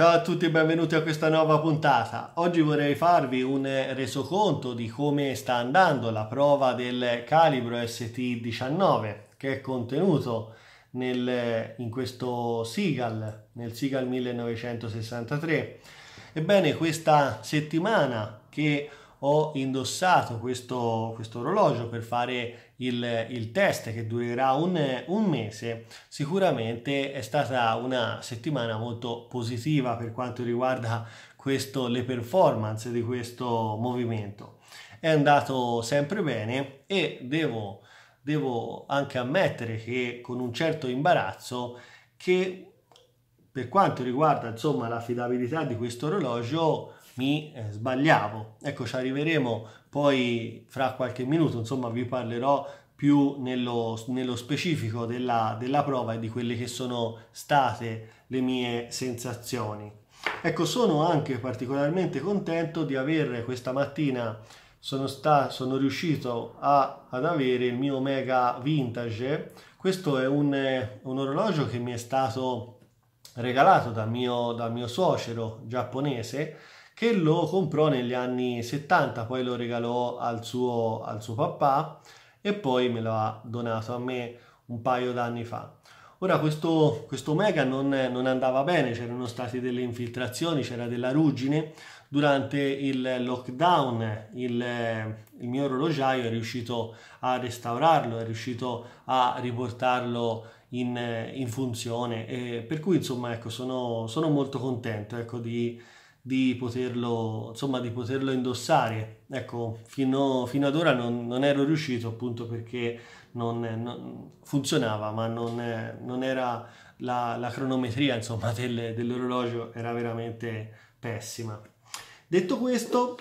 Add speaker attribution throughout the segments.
Speaker 1: Ciao a tutti e benvenuti a questa nuova puntata. Oggi vorrei farvi un resoconto di come sta andando la prova del calibro ST19 che è contenuto nel, in questo Sigal, nel Sigal 1963. Ebbene, questa settimana che ho indossato questo, questo orologio per fare il, il test che durerà un, un, mese, sicuramente è stata una settimana molto positiva per quanto riguarda questo, le performance di questo movimento. È andato sempre bene e devo, devo anche ammettere che con un certo imbarazzo che per quanto riguarda l'affidabilità di questo orologio mi eh, sbagliavo. Ecco, ci arriveremo poi fra qualche minuto, insomma vi parlerò più nello, nello specifico della, della prova e di quelle che sono state le mie sensazioni. Ecco, sono anche particolarmente contento di aver questa mattina sono, sta, sono riuscito a, ad avere il mio Mega Vintage. Questo è un, eh, un orologio che mi è stato regalato dal mio, da mio suocero giapponese che lo comprò negli anni 70, poi lo regalò al suo, al suo papà e poi me lo ha donato a me un paio d'anni fa. Ora questo, questo Omega non, non, andava bene, c'erano state delle infiltrazioni, c'era della ruggine. Durante il lockdown il, il mio orologiaio è riuscito a restaurarlo, è riuscito a riportarlo in, in funzione. E per cui insomma ecco, sono, sono molto contento ecco, di, di poterlo, insomma, di poterlo indossare. Ecco, fino, fino ad ora non, non, ero riuscito appunto perché non, non funzionava, ma non, non era la, la, cronometria insomma, del, dell'orologio era veramente pessima. Detto questo,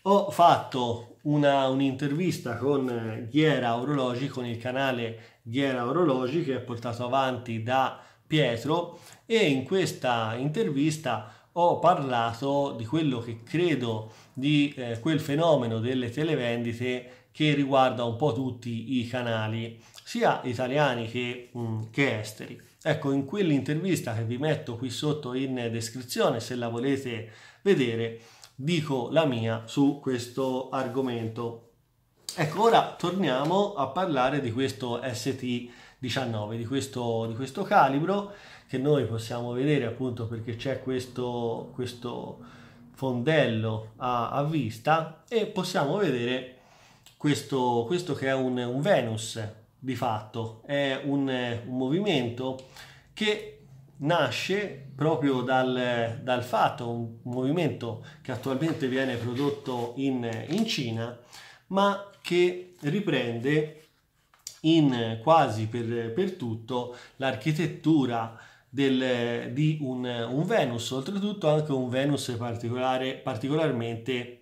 Speaker 1: ho fatto una, un'intervista con Ghiera Orologi, con il canale Ghiera Orologi che è portato avanti da Pietro e in questa intervista ho parlato di quello che credo di eh, quel fenomeno delle televendite che riguarda un po' tutti i canali, sia italiani che, mh, mm, che esteri. Ecco, in quell'intervista che vi metto qui sotto in descrizione, se la volete vedere, dico la mia su questo argomento. Ecco, ora torniamo a parlare di questo ST 19 di questo, di questo calibro che noi possiamo vedere appunto perché c'è questo, questo fondello a, a vista e possiamo vedere questo, questo che è un, un Venus di fatto, è un, un movimento che nasce proprio dal, dal, fatto, un movimento che attualmente viene prodotto in, in Cina, ma che riprende in quasi per, per tutto l'architettura del, di un, un, Venus, oltretutto anche un Venus particolare, particolarmente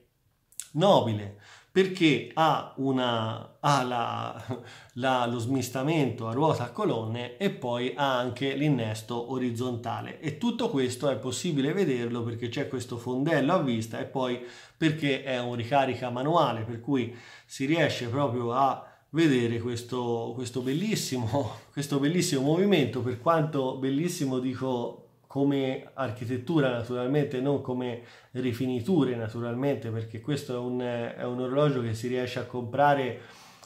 Speaker 1: nobile perché ha, una, ha la, la, lo smistamento a ruota a colonne e poi ha anche l'innesto orizzontale e tutto questo è possibile vederlo perché c'è questo fondello a vista e poi perché è un ricarica manuale per cui si riesce proprio a vedere questo, questo, bellissimo, questo bellissimo movimento, per quanto bellissimo dico come architettura naturalmente, non come rifiniture naturalmente, perché questo è un, è un orologio che si riesce a comprare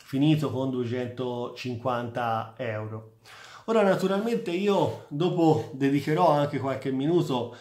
Speaker 1: finito con 250 euro. Ora naturalmente io dopo dedicherò anche qualche minuto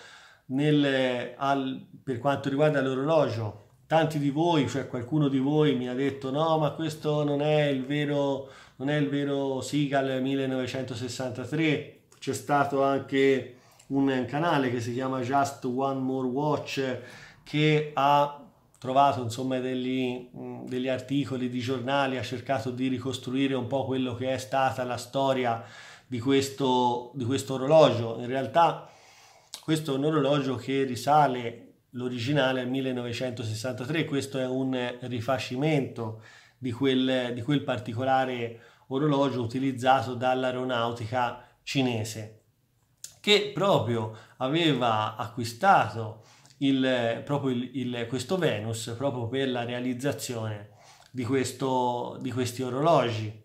Speaker 1: nel, al, per quanto riguarda l'orologio tanti di voi, cioè qualcuno di voi mi ha detto no, ma questo non è il vero, non è il vero Seagal 1963, c'è stato anche un canale che si chiama Just One More Watch che ha trovato insomma degli, mm, degli articoli di giornali, ha cercato di ricostruire un po' quello che è stata la storia di questo, di questo orologio. In realtà questo è un orologio che risale l'originale è il 1963, questo è un rifacimento di quel, di quel particolare orologio utilizzato dall'aeronautica cinese, che proprio aveva acquistato il, proprio il, il, questo Venus proprio per la realizzazione di, questo, di questi orologi.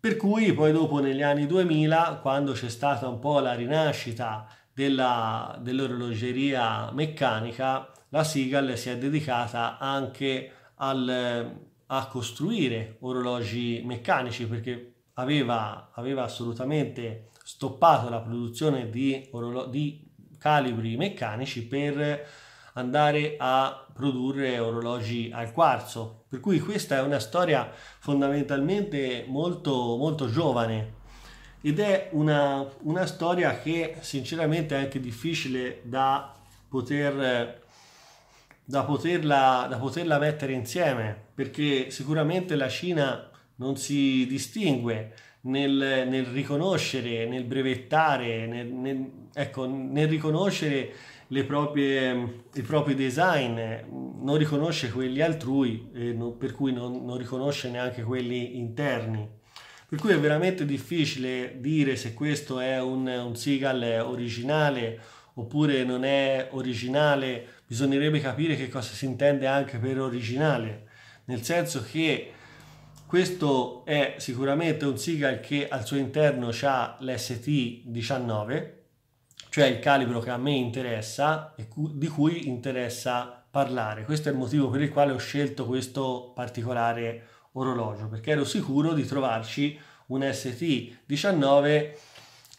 Speaker 1: Per cui poi dopo negli anni 2000, quando c'è stata un po' la rinascita della, dell'orologeria meccanica, la Seagal si è dedicata anche al, a costruire orologi meccanici perché aveva, aveva assolutamente stoppato la produzione di, orolo- di calibri meccanici per andare a produrre orologi al quarzo. Per cui questa è una storia fondamentalmente molto, molto giovane ed è una, una storia che sinceramente è anche difficile da, poter, da, poterla, da poterla mettere insieme perché sicuramente la Cina non si distingue nel, nel, riconoscere, nel brevettare, nel, nel, ecco, nel riconoscere proprie, i propri design, non riconosce quelli altrui, eh, non, per cui non, non riconosce neanche quelli interni. Per cui è veramente difficile dire se questo è un, un Seagal originale oppure non è originale, bisognerebbe capire che cosa si intende anche per originale, nel senso che questo è sicuramente un Seagal che al suo interno ha l'ST-19, cioè il calibro che a me interessa e di cui interessa parlare. Questo è il motivo per il quale ho scelto questo particolare orologio perché ero sicuro di trovarci un ST19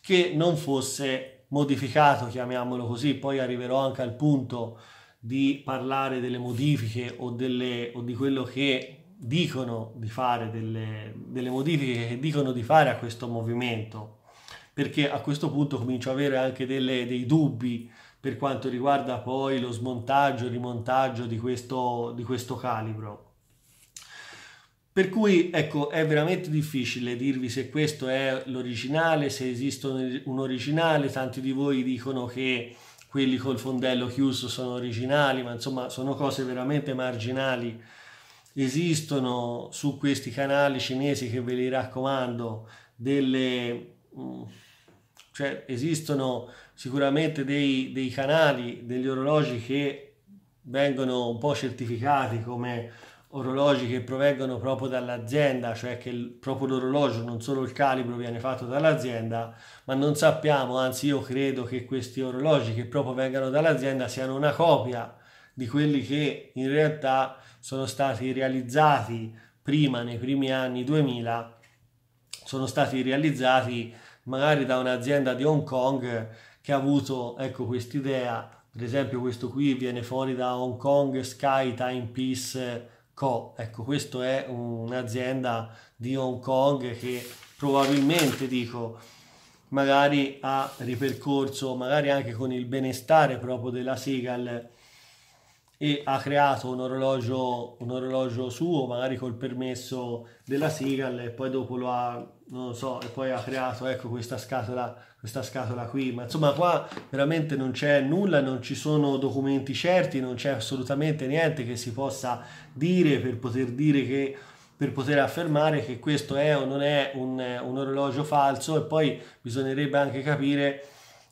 Speaker 1: che non fosse modificato, chiamiamolo così, poi arriverò anche al punto di parlare delle modifiche o, delle, o di quello che dicono di fare, delle, delle modifiche che dicono di fare a questo movimento, perché a questo punto comincio ad avere anche delle, dei dubbi per quanto riguarda poi lo smontaggio, il rimontaggio di questo, di questo calibro. Per cui ecco, è veramente difficile dirvi se questo è l'originale, se esiste un originale, tanti di voi dicono che quelli col fondello chiuso sono originali, ma insomma sono cose veramente marginali. Esistono su questi canali cinesi che ve li raccomando delle... Mm, cioè esistono sicuramente dei, dei canali, degli orologi che vengono un po' certificati come orologi che provengono proprio dall'azienda, cioè che il, proprio l'orologio, non solo il calibro viene fatto dall'azienda, ma non sappiamo, anzi io credo che questi orologi che proprio vengano dall'azienda siano una copia di quelli che in realtà sono stati realizzati prima, nei primi anni 2000, sono stati realizzati magari da un'azienda di Hong Kong che ha avuto ecco quest'idea per esempio questo qui viene fuori da Hong Kong Sky Time Peace Co. Ecco, questa è un'azienda di Hong Kong che probabilmente, dico, magari ha ripercorso, magari anche con il benestare proprio della Seagal, e ha creato un orologio, un orologio suo, magari col permesso della Seagal e poi dopo lo ha, non lo so, e poi ha creato ecco questa scatola, questa scatola qui, ma insomma qua veramente non c'è nulla, non ci sono documenti certi, non c'è assolutamente niente che si possa dire per poter dire che per poter affermare che questo è o non è un, un orologio falso e poi bisognerebbe anche capire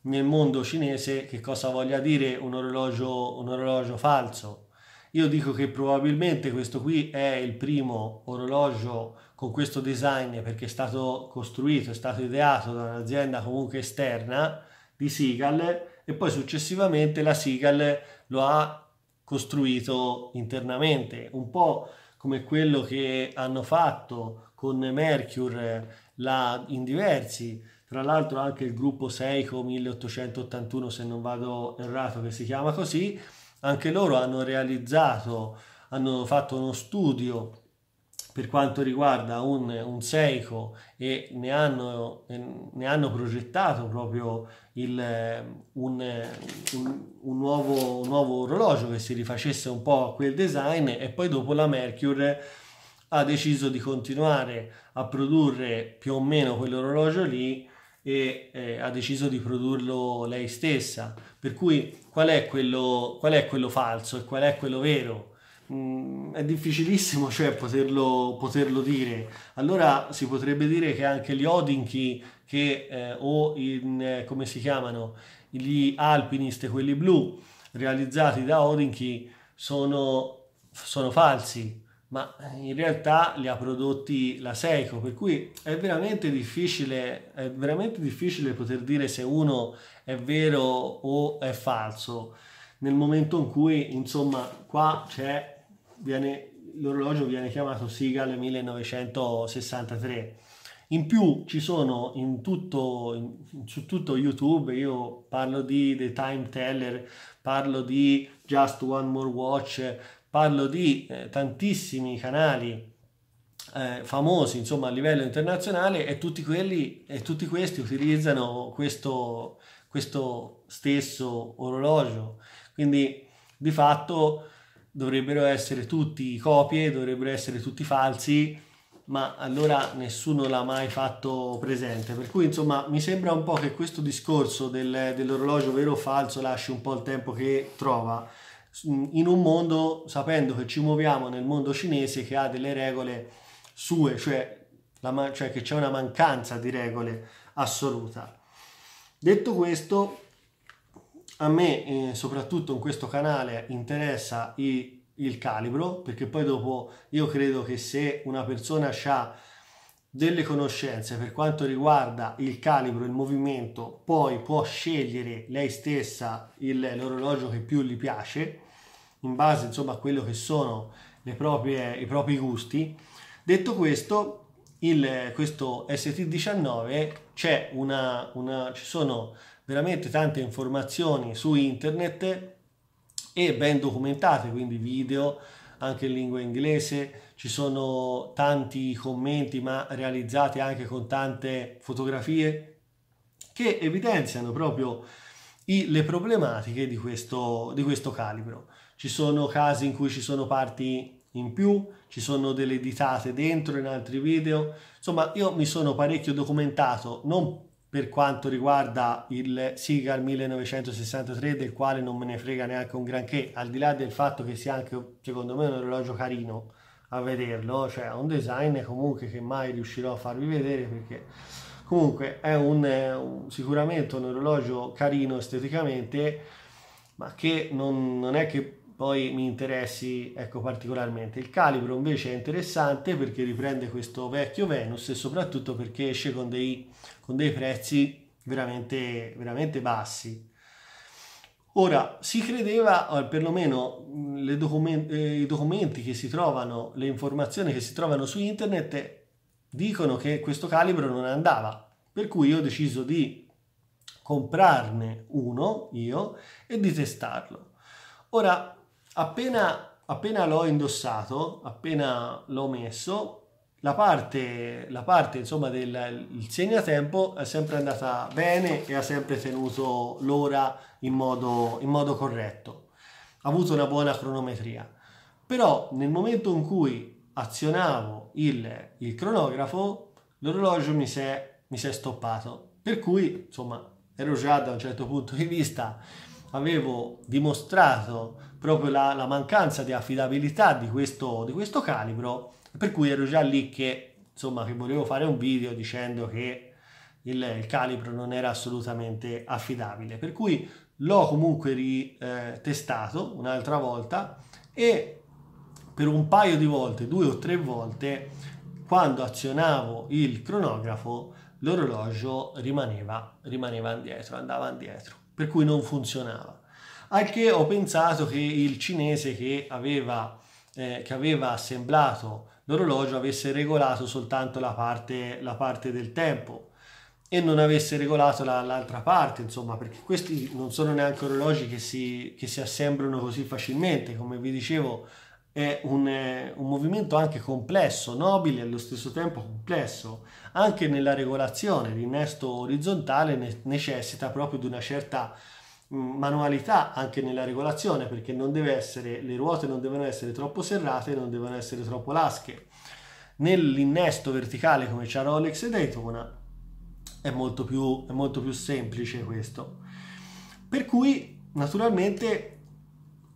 Speaker 1: nel mondo cinese che cosa voglia dire un orologio, un orologio falso. Io dico che probabilmente questo qui è il primo orologio con questo design perché è stato costruito, è stato ideato da un'azienda comunque esterna di Seagal e poi successivamente la Seagal lo ha costruito internamente, un po' come quello che hanno fatto con Mercure la, in diversi tra l'altro anche il gruppo Seiko 1881 se non vado errato che si chiama così, anche loro hanno realizzato, hanno fatto uno studio per quanto riguarda un, un Seiko e ne hanno, ne hanno progettato proprio il, un, un, un, nuovo, un nuovo orologio che si rifacesse un po' a quel design e poi dopo la Mercure ha deciso di continuare a produrre più o meno quell'orologio lì e eh, ha deciso di produrlo lei stessa. Per cui qual è quello, qual è quello falso e qual è quello vero? Mm, è difficilissimo cioè, poterlo, poterlo, dire. Allora si potrebbe dire che anche gli Odinchi che, eh, o in, eh, come si chiamano gli alpinist, quelli blu, realizzati da Odinchi, sono, sono falsi ma eh, in realtà li ha prodotti la Seiko, per cui è veramente difficile, è veramente difficile poter dire se uno è vero o è falso, nel momento in cui, insomma, qua c'è, viene, l'orologio viene chiamato Sigal 1963. In più ci sono in tutto, in, su tutto YouTube, io parlo di The Time Teller, parlo di Just One More Watch, parlo di eh, tantissimi canali eh, famosi insomma a livello internazionale e tutti, quelli, e tutti questi utilizzano questo, questo stesso orologio quindi di fatto dovrebbero essere tutti copie dovrebbero essere tutti falsi ma allora nessuno l'ha mai fatto presente per cui insomma mi sembra un po' che questo discorso del, dell'orologio vero o falso lasci un po' il tempo che trova in un mondo sapendo che ci muoviamo nel mondo cinese che ha delle regole sue, cioè, la, cioè che c'è una mancanza di regole assoluta. Detto questo, a me eh, soprattutto in questo canale interessa i, il calibro, perché poi dopo io credo che se una persona ha delle conoscenze per quanto riguarda il calibro, il movimento, poi può scegliere lei stessa il, l'orologio che più gli piace, in base insomma a quello che sono proprie, i propri gusti. Detto questo, il, questo ST19 c'è una, una, ci sono veramente tante informazioni su internet e ben documentate, quindi video anche in lingua inglese, ci sono tanti commenti ma realizzati anche con tante fotografie che evidenziano proprio i, le problematiche di questo, di questo calibro. Ci sono casi in cui ci sono parti in più, ci sono delle ditate dentro in altri video, insomma io mi sono parecchio documentato, non per quanto riguarda il Sigar 1963 del quale non me ne frega neanche un granché, al di là del fatto che sia anche secondo me un orologio carino, a vederlo, cioè un design comunque che mai riuscirò a farvi vedere perché comunque è un, un, sicuramente un orologio carino esteticamente, ma che non, non è che poi mi interessi ecco, particolarmente. Il calibro invece è interessante perché riprende questo vecchio Venus e soprattutto perché esce con dei, con dei prezzi veramente, veramente bassi. Ora, si credeva, perlomeno mm, document- eh, i documenti che si trovano, le informazioni che si trovano su internet, dicono che questo calibro non andava. Per cui io ho deciso di comprarne uno, io, e di testarlo. Ora, appena, appena l'ho indossato, appena l'ho messo, la parte, la parte insomma, del segnatempo è sempre andata bene e ha sempre tenuto l'ora in modo, in modo corretto. Ha avuto una buona cronometria. Però nel momento in cui azionavo il, il cronografo, l'orologio mi si è, mi si è stoppato. Per cui, insomma, ero già da un certo punto di vista, avevo dimostrato proprio la, la mancanza di affidabilità di questo, di questo calibro per cui ero già lì che, insomma, che volevo fare un video dicendo che il, il calibro non era assolutamente affidabile. Per cui l'ho comunque ritestato un'altra volta e per un paio di volte, due o tre volte, quando azionavo il cronografo, l'orologio rimaneva, rimaneva indietro, andava indietro, per cui non funzionava. Al che ho pensato che il cinese che aveva, eh, che aveva assemblato l'orologio avesse regolato soltanto la parte, la parte del tempo e non avesse regolato la, l'altra parte, insomma, perché questi non sono neanche orologi che si, che si assemblano così facilmente, come vi dicevo è un, eh, un movimento anche complesso, nobile e allo stesso tempo complesso, anche nella regolazione, l'innesto orizzontale ne- necessita proprio di una certa manualità anche nella regolazione perché non deve essere, le ruote non devono essere troppo serrate, non devono essere troppo lasche. Nell'innesto verticale come c'ha Rolex e Daytona è molto più, è molto più semplice questo. Per cui naturalmente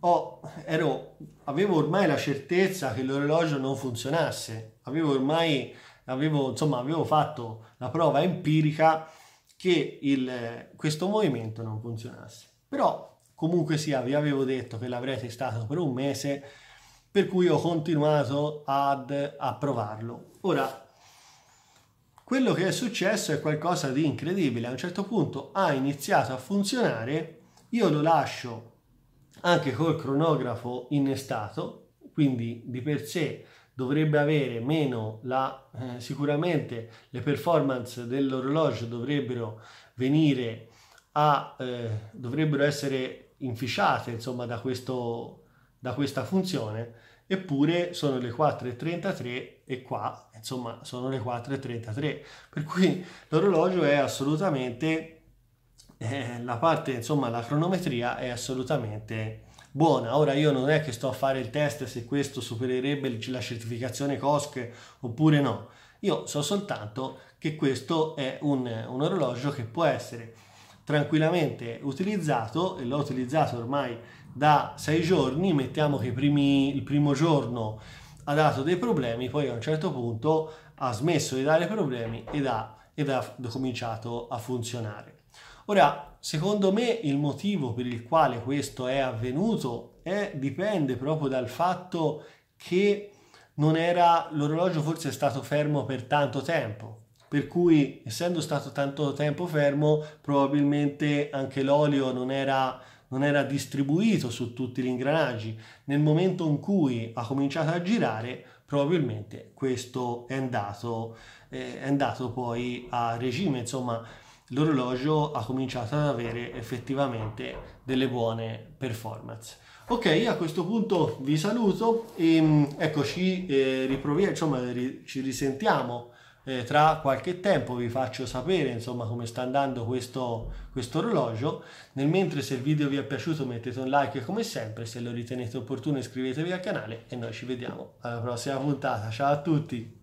Speaker 1: ho, ero, avevo ormai la certezza che l'orologio non funzionasse, avevo ormai avevo, insomma, avevo fatto la prova empirica che il, questo movimento non funzionasse. Però comunque sia, vi avevo detto che l'avrei testato per un mese, per cui ho continuato ad, a provarlo. Ora, quello che è successo è qualcosa di incredibile. A un certo punto ha iniziato a funzionare, io lo lascio anche col cronografo innestato, quindi di per sé dovrebbe avere meno la eh, sicuramente le performance dell'orologio dovrebbero venire a eh, dovrebbero essere inficiate insomma da questo da questa funzione eppure sono le 4.33 e qua insomma sono le 4.33 per cui l'orologio è assolutamente eh, la parte insomma la cronometria è assolutamente buona. Ora io non è che sto a fare il test se questo supererebbe la certificazione COSC oppure no. Io so soltanto che questo è un, un orologio che può essere tranquillamente utilizzato e l'ho utilizzato ormai da sei giorni. Mettiamo che primi, il primo giorno ha dato dei problemi, poi a un certo punto ha smesso di dare problemi ed ha, ed ha cominciato a funzionare. Ora, secondo me il motivo per il quale questo è avvenuto è, dipende proprio dal fatto che non era, l'orologio forse è stato fermo per tanto tempo, per cui essendo stato tanto tempo fermo probabilmente anche l'olio non era, non era distribuito su tutti gli ingranaggi. Nel momento in cui ha cominciato a girare probabilmente questo è andato, eh, è andato poi a regime, insomma l'orologio ha cominciato ad avere effettivamente delle buone performance. Ok, a questo punto vi saluto e mm, ecco, ci, eh, riproviamo, insomma, ri, ci risentiamo eh, tra qualche tempo, vi faccio sapere insomma come sta andando questo, questo orologio. Nel mentre se il video vi è piaciuto mettete un like come sempre, se lo ritenete opportuno iscrivetevi al canale e noi ci vediamo alla prossima puntata. Ciao a tutti!